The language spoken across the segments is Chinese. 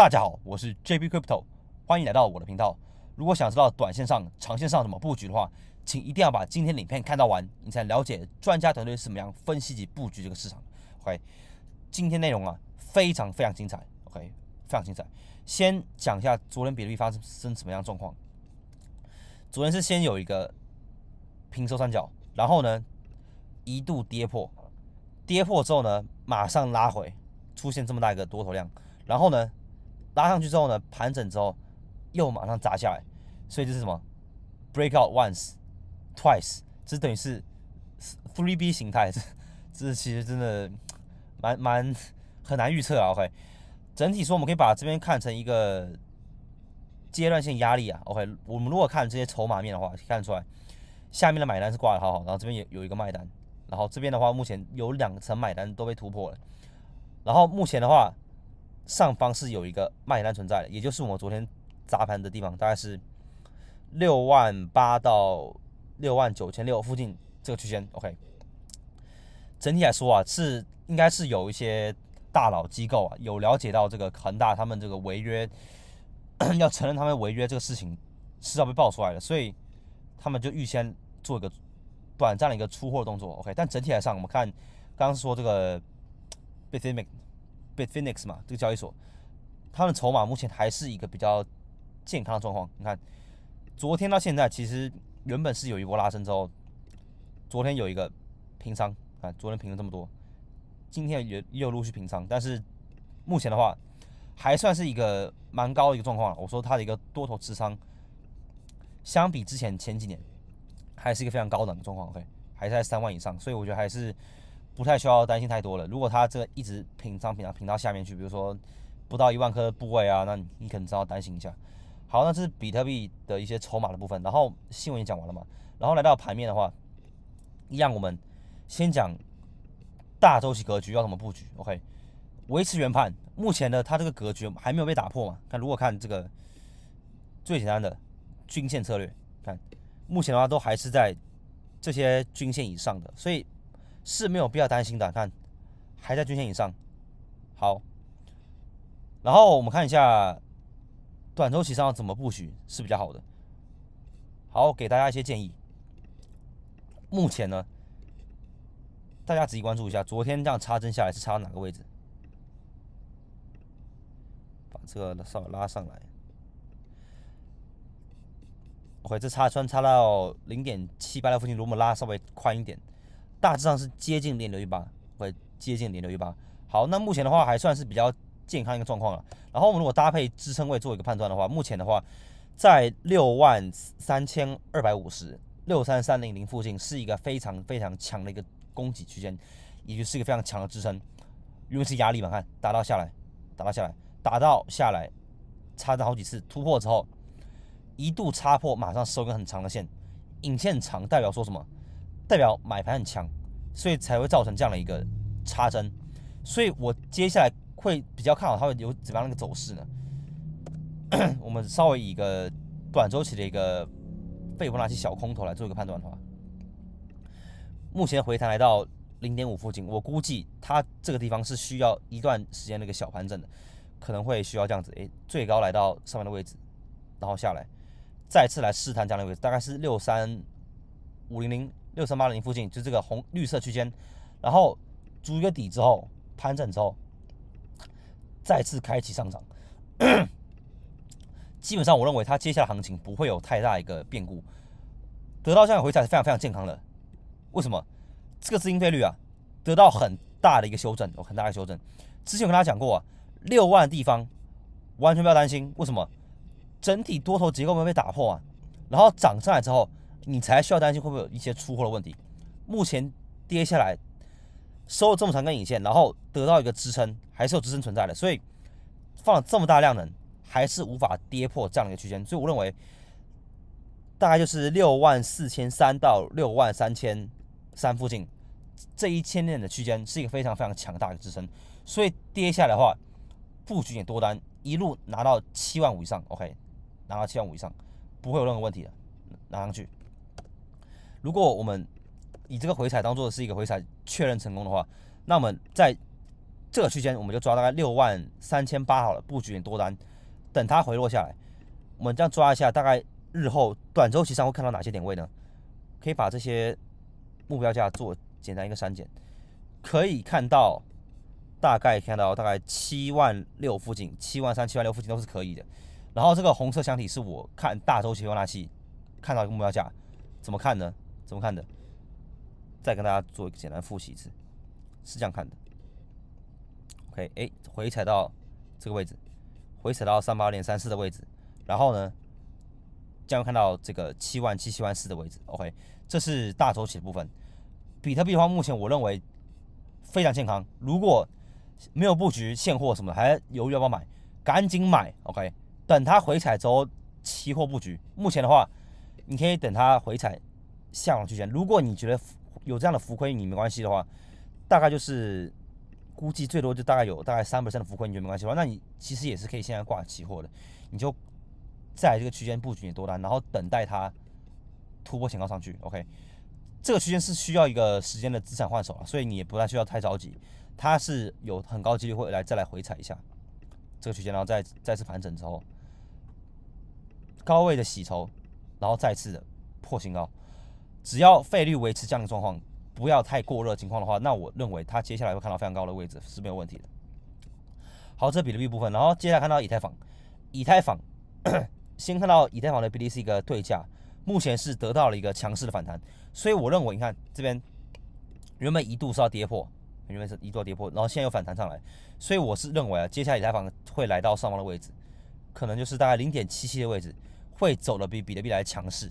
大家好，我是 JP Crypto，欢迎来到我的频道。如果想知道短线上、长线上怎么布局的话，请一定要把今天影片看到完，你才了解专家团队是怎么样分析及布局这个市场。OK，今天内容啊非常非常精彩，OK 非常精彩。先讲一下昨天比特币发生什么样状况。昨天是先有一个平收三角，然后呢一度跌破，跌破之后呢马上拉回，出现这么大一个多头量，然后呢。拉上去之后呢，盘整之后又马上砸下来，所以这是什么？Break out once, twice，这等于是 three B 形态。这 这其实真的蛮蛮很难预测啊。OK，整体说我们可以把这边看成一个阶段性压力啊。OK，我们如果看这些筹码面的话，看得出来下面的买单是挂的好好，然后这边有有一个卖单，然后这边的话目前有两层买单都被突破了，然后目前的话。上方是有一个卖单存在的，也就是我们昨天砸盘的地方，大概是六万八到六万九千六附近这个区间。OK，整体来说啊，是应该是有一些大佬机构啊有了解到这个恒大他们这个违约 要承认他们违约这个事情是要被爆出来的，所以他们就预先做一个短暂的一个出货动作。OK，但整体来上，我们看刚刚说这个被 CM。Phoenix 嘛，这个交易所，它的筹码目前还是一个比较健康的状况。你看，昨天到现在，其实原本是有一波拉升之后，昨天有一个平仓啊，昨天平了这么多，今天也又陆续平仓，但是目前的话，还算是一个蛮高的一个状况了。我说它的一个多头持仓，相比之前前几年，还是一个非常高的状况，OK，还是在三万以上，所以我觉得还是。不太需要担心太多了。如果它这个一直平仓平仓平到下面去，比如说不到一万颗部位啊，那你可能需要担心一下。好，那这是比特币的一些筹码的部分。然后新闻也讲完了嘛。然后来到盘面的话，一样我们先讲大周期格局要怎么布局。OK，维持原判。目前呢，它这个格局还没有被打破嘛？看如果看这个最简单的均线策略，看目前的话都还是在这些均线以上的，所以。是没有必要担心的，看还在均线以上，好，然后我们看一下短周期上怎么布局是比较好的，好，给大家一些建议，目前呢，大家仔细关注一下，昨天这样插针下来是插哪个位置，把这个稍微拉上来，回这插穿插到零点七八的附近，如果拉稍微宽一点。大致上是接近零六一八，或接近零六一八。好，那目前的话还算是比较健康一个状况了。然后我们如果搭配支撑位做一个判断的话，目前的话在六万三千二百五十、六三三零零附近是一个非常非常强的一个供给区间，也就是一个非常强的支撑，因为是压力嘛。看打到下来，打到下来，打到下来，差了好几次突破之后，一度插破，马上收根很长的线，影线长代表说什么？代表买盘很强，所以才会造成这样的一个插针。所以我接下来会比较看好它会有怎么样的一个走势呢？我们稍微以一个短周期的一个废幅垃圾小空头来做一个判断的话，目前回弹来到零点五附近，我估计它这个地方是需要一段时间的一个小盘整的，可能会需要这样子，哎，最高来到上面的位置，然后下来，再次来试探这样的位置，大概是六三五零零。六三八零附近，就这个红绿色区间，然后筑一个底之后，盘整之后，再次开启上涨。基本上我认为它接下来行情不会有太大一个变故，得到这样回踩是非常非常健康的。为什么？这个资金费率啊，得到很大的一个修正，有很大的修正。之前我跟大家讲过啊，六万地方完全不要担心，为什么？整体多头结构没有被打破啊，然后涨上来之后。你才需要担心会不会有一些出货的问题。目前跌下来收了这么长根引线，然后得到一个支撑，还是有支撑存在的。所以放了这么大量能，还是无法跌破这样的一个区间。所以我认为大概就是六万四千三到六万三千三附近这一千点的区间是一个非常非常强大的支撑。所以跌下来的话，不局点多单，一路拿到七万五以上，OK，拿到七万五以上，不会有任何问题的，拿上去。如果我们以这个回踩当做是一个回踩确认成功的话，那我们在这个区间我们就抓大概六万三千八好了，布局点多单，等它回落下来，我们这样抓一下，大概日后短周期上会看到哪些点位呢？可以把这些目标价做简单一个删减，可以看到大概看到大概七万六附近、七万三、七万六附近都是可以的。然后这个红色箱体是我看大周期放大器看到一个目标价，怎么看呢？怎么看的？再跟大家做一个简单复习一次，是这样看的。OK，哎，回踩到这个位置，回踩到三八点三四的位置，然后呢，将看到这个七万七七万四的位置。OK，这是大周期的部分。比特币的话，目前我认为非常健康。如果没有布局现货什么的，还犹豫要不要买，赶紧买。OK，等它回踩之后，期货布局。目前的话，你可以等它回踩。向往区间，如果你觉得有这样的浮亏你没关系的话，大概就是估计最多就大概有大概三 percent 的浮亏，你觉得没关系的话，那你其实也是可以现在挂期货的，你就在这个区间布局你多单，然后等待它突破前高上去。OK，这个区间是需要一个时间的资产换手啊，所以你也不太需要太着急，它是有很高机会来再来回踩一下这个区间，然后再再次盘整之后，高位的洗筹，然后再次的破新高。只要费率维持这样的状况，不要太过热情况的话，那我认为它接下来会看到非常高的位置是没有问题的。好，这比特币部分，然后接下来看到以太坊，以太坊，先看到以太坊的 BTC 对价，目前是得到了一个强势的反弹，所以我认为，你看这边原本一度是要跌破，原本是一度要跌破，然后现在又反弹上来，所以我是认为啊，接下来以太坊会来到上方的位置，可能就是大概零点七七的位置，会走的比比特币来强势。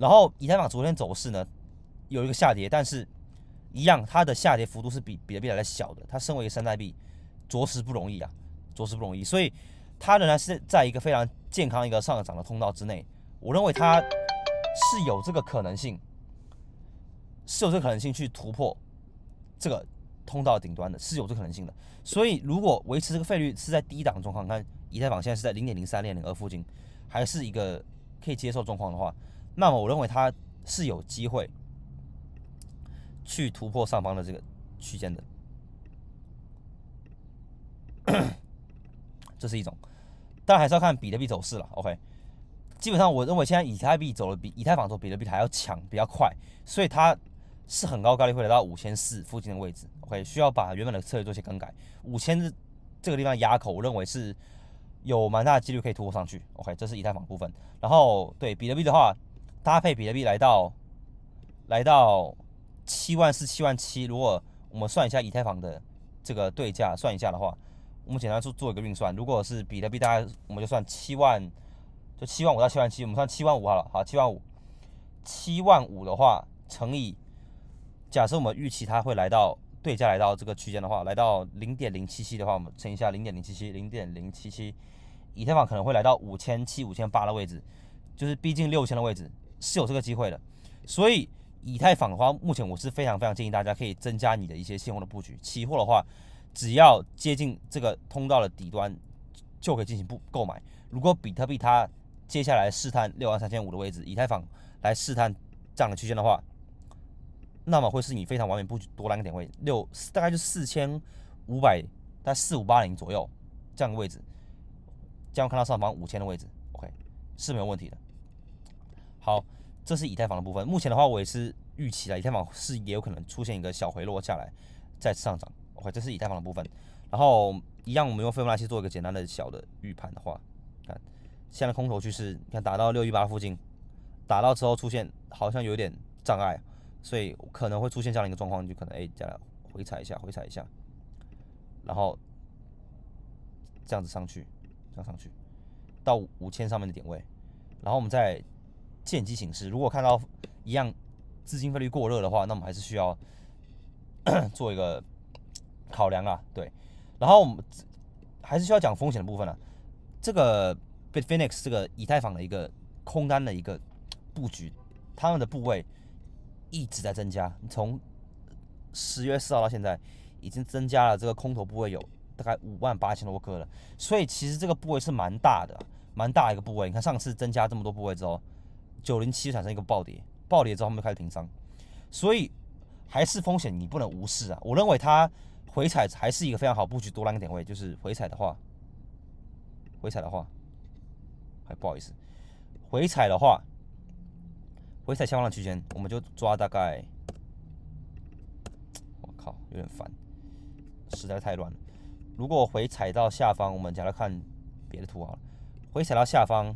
然后以太坊昨天走势呢，有一个下跌，但是一样，它的下跌幅度是比比特币来小的。它身为一个山寨币，着实不容易啊，着实不容易。所以它仍然是在一个非常健康一个上涨的通道之内。我认为它是有这个可能性，是有这个可能性去突破这个通道顶端的，是有这个可能性的。所以如果维持这个费率是在低档状况，看以太坊现在是在零点零三零零二附近，还是一个可以接受状况的话。那么我认为它是有机会去突破上方的这个区间的，这是一种，但还是要看比特币走势了。OK，基本上我认为现在以太币走了比以太坊走比特币还要强，比较快，所以它是很高概率会来到五千四附近的位置。OK，需要把原本的策略做一些更改。五千这个地方牙口，我认为是有蛮大的几率可以突破上去。OK，这是以太坊部分，然后对比特币的话。搭配比特币来到，来到七万四、七万七。如果我们算一下以太坊的这个对价，算一下的话，我们简单做做一个运算。如果是比特币，大概我们就算七万，就七万五到七万七，我们算七万五好了。好，七万五，七万五的话乘以，假设我们预期它会来到对价来到这个区间的话，来到零点零七七的话，我们乘一下零点零七七，零点零七七，以太坊可能会来到五千七、五千八的位置，就是逼近六千的位置。是有这个机会的，所以以太坊的话，目前我是非常非常建议大家可以增加你的一些现货的布局，期货的话，只要接近这个通道的底端，就可以进行不购买。如果比特币它接下来试探六万三千五的位置，以太坊来试探这样的区间的话，那么会是你非常完美布局多两个点位六大概就四千五百到四五八零左右这样的位置，将会看到上方五千的位置，OK 是没有问题的。好，这是以太坊的部分。目前的话，我也是预期了，以太坊是也有可能出现一个小回落下来，再次上涨。OK，这是以太坊的部分。然后一样，我们用费莫拉西做一个简单的小的预判的话，看现在空头趋势，你看打到六一八附近，打到之后出现好像有点障碍，所以可能会出现这样的一个状况，就可能哎再来回踩一下，回踩一下，然后这样子上去，这样上去到五千上面的点位，然后我们再。见机行事。如果看到一样资金费率过热的话，那我们还是需要 做一个考量啊。对，然后我们还是需要讲风险的部分了。这个 Bitfinex 这个以太坊的一个空单的一个布局，他们的部位一直在增加。从十月四号到现在，已经增加了这个空头部位有大概五万八千多颗了。所以其实这个部位是蛮大的，蛮大一个部位。你看上次增加这么多部位之后。九零七产生一个暴跌，暴跌之后他们就开始停仓，所以还是风险你不能无视啊！我认为它回踩还是一个非常好布局多单点位，就是回踩的话，回踩的话，不好意思，回踩的话，回踩下方的区间我们就抓大概，我靠，有点烦，实在太乱了。如果回踩到下方，我们再来看别的图好了。回踩到下方。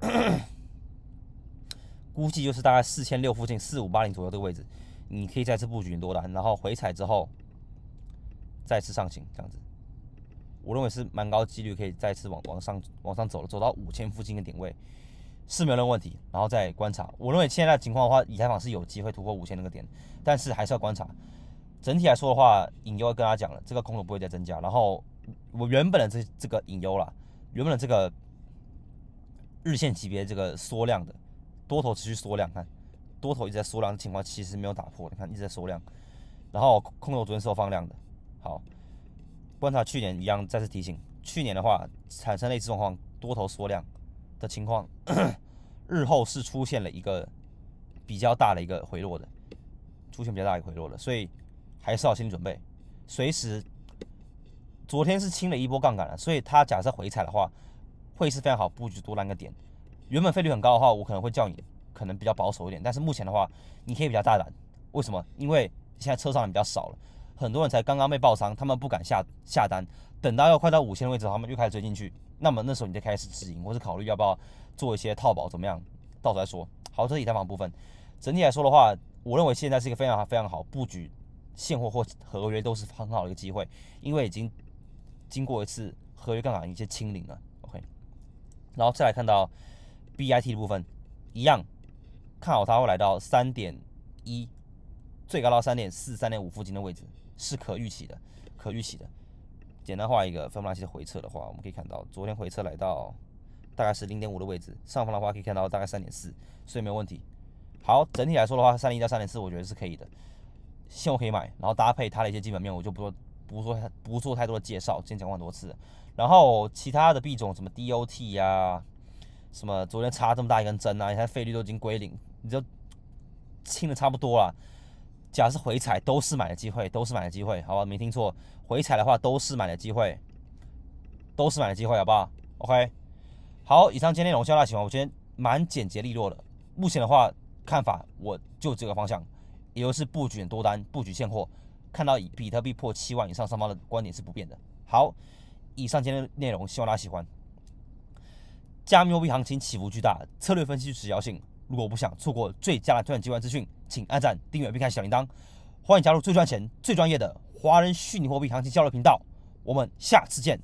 估计就是大概四千六附近四五八零左右这个位置，你可以再次布局多单，然后回踩之后再次上行，这样子，我认为是蛮高几率可以再次往往上往上走了，走到五千附近的点位是没有任问题，然后再观察。我认为现在情况的话，以太坊是有机会突破五千那个点，但是还是要观察。整体来说的话，隐忧跟大家讲了，这个空头不会再增加。然后我原本的这这个隐忧了，原本的这个。日线级别这个缩量的多头持续缩量，看多头一直在缩量的情况，其实没有打破，你看一直在缩量，然后空头昨天是放量的，好观察去年一样再次提醒，去年的话产生类似状况多头缩量的情况，日后是出现了一个比较大的一个回落的，出现比较大一个回落的，所以还是要心理准备，随时昨天是清了一波杠杆了，所以它假设回踩的话。会是非常好布局多单个点，原本费率很高的话，我可能会叫你可能比较保守一点。但是目前的话，你可以比较大胆。为什么？因为现在车上人比较少了，很多人才刚刚被爆仓，他们不敢下下单，等到要快到五千的位置，他们又开始追进去。那么那时候你就开始止盈，或是考虑要不要做一些套保，怎么样？到时候再说。好，这是以太坊部分。整体来说的话，我认为现在是一个非常非常好布局现货或合约都是很好的一个机会，因为已经经过一次合约杠杆一些清零了。然后再来看到 B I T 的部分，一样看好它会来到三点一，最高到三点四、三点五附近的位置是可预期的、可预期的。简单画一个分步拉期的回撤的话，我们可以看到昨天回撤来到大概是零点五的位置，上方的话可以看到大概三点四，所以没有问题。好，整体来说的话，三点一到三点四我觉得是可以的，现货可以买，然后搭配它的一些基本面，我就不多。不做不做太多的介绍，今天讲过很多次。然后其他的币种，什么 DOT 呀，什么昨天差这么大一根针啊，现在费率都已经归零，你就清的差不多了。假设回踩都是买的机会，都是买的机会，好吧？没听错，回踩的话都是买的机会，都是买的机会，好不好？OK，好，以上今天内容希望大家喜欢。我觉得蛮简洁利落的。目前的话，看法我就这个方向，也就是布局多单，布局现货。看到比特币破七万以上，上方的观点是不变的。好，以上今天的内容希望大家喜欢。加密货币行情起伏巨大，策略分析时效性。如果不想错过最佳的赚钱机会资讯，请按赞、订阅并开小铃铛。欢迎加入最赚钱、最专业的华人虚拟货币行情交流频道。我们下次见。